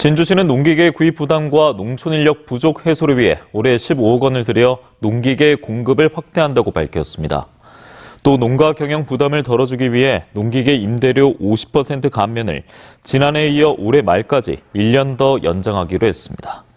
진주시는 농기계 구입 부담과 농촌 인력 부족 해소를 위해 올해 15억 원을 들여 농기계 공급을 확대한다고 밝혔습니다. 또 농가 경영 부담을 덜어주기 위해 농기계 임대료 50% 감면을 지난해에 이어 올해 말까지 1년 더 연장하기로 했습니다.